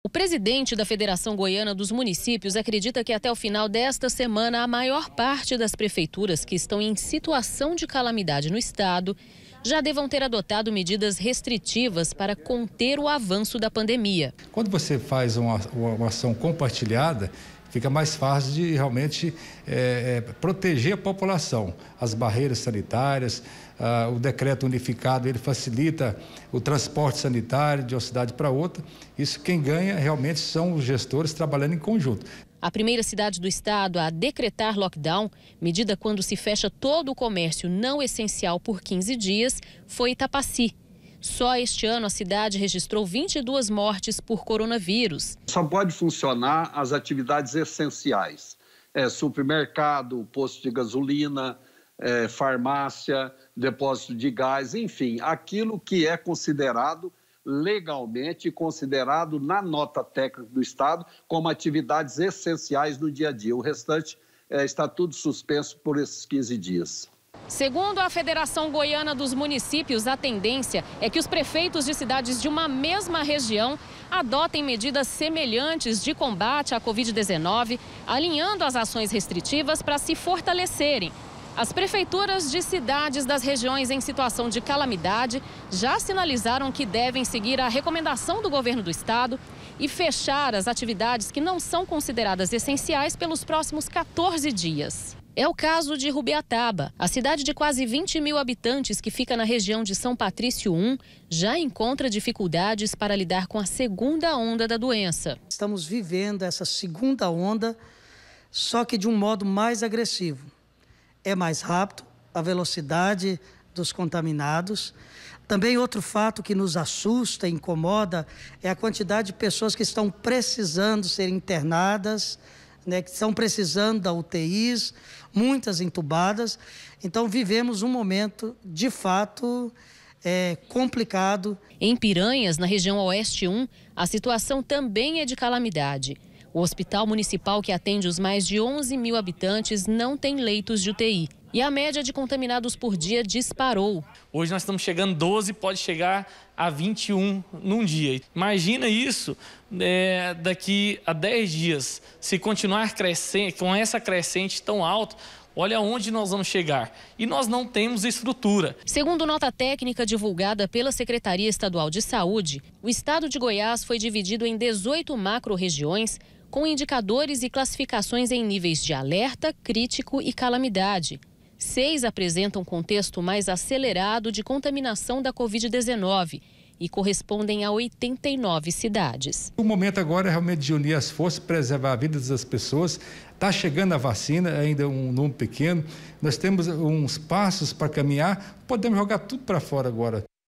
O presidente da Federação Goiana dos Municípios acredita que até o final desta semana a maior parte das prefeituras que estão em situação de calamidade no estado já devam ter adotado medidas restritivas para conter o avanço da pandemia. Quando você faz uma, uma ação compartilhada, fica mais fácil de realmente é, é, proteger a população. As barreiras sanitárias, ah, o decreto unificado, ele facilita o transporte sanitário de uma cidade para outra. Isso quem ganha realmente são os gestores trabalhando em conjunto. A primeira cidade do estado a decretar lockdown, medida quando se fecha todo o comércio não essencial por 15 dias, foi Itapaci, só este ano a cidade registrou 22 mortes por coronavírus. Só pode funcionar as atividades essenciais: é, supermercado, posto de gasolina, é, farmácia, depósito de gás, enfim, aquilo que é considerado legalmente considerado na nota técnica do Estado como atividades essenciais no dia a dia. O restante é, está tudo suspenso por esses 15 dias. Segundo a Federação Goiana dos Municípios, a tendência é que os prefeitos de cidades de uma mesma região adotem medidas semelhantes de combate à Covid-19, alinhando as ações restritivas para se fortalecerem. As prefeituras de cidades das regiões em situação de calamidade já sinalizaram que devem seguir a recomendação do governo do estado e fechar as atividades que não são consideradas essenciais pelos próximos 14 dias. É o caso de Rubiataba. A cidade de quase 20 mil habitantes que fica na região de São Patrício I já encontra dificuldades para lidar com a segunda onda da doença. Estamos vivendo essa segunda onda, só que de um modo mais agressivo. É mais rápido, a velocidade dos contaminados. Também outro fato que nos assusta e incomoda é a quantidade de pessoas que estão precisando ser internadas, né, que estão precisando da UTIs, muitas entubadas. Então, vivemos um momento, de fato, é, complicado. Em Piranhas, na região Oeste 1, a situação também é de calamidade. O hospital municipal que atende os mais de 11 mil habitantes não tem leitos de UTI. E a média de contaminados por dia disparou. Hoje nós estamos chegando 12, pode chegar a 21 num dia. Imagina isso é, daqui a 10 dias. Se continuar crescendo, com essa crescente tão alta, Olha onde nós vamos chegar. E nós não temos estrutura. Segundo nota técnica divulgada pela Secretaria Estadual de Saúde, o estado de Goiás foi dividido em 18 macro-regiões com indicadores e classificações em níveis de alerta, crítico e calamidade. Seis apresentam contexto mais acelerado de contaminação da Covid-19 e correspondem a 89 cidades. O momento agora é realmente de unir as forças, preservar a vida das pessoas. Está chegando a vacina, é ainda um número pequeno. Nós temos uns passos para caminhar, podemos jogar tudo para fora agora.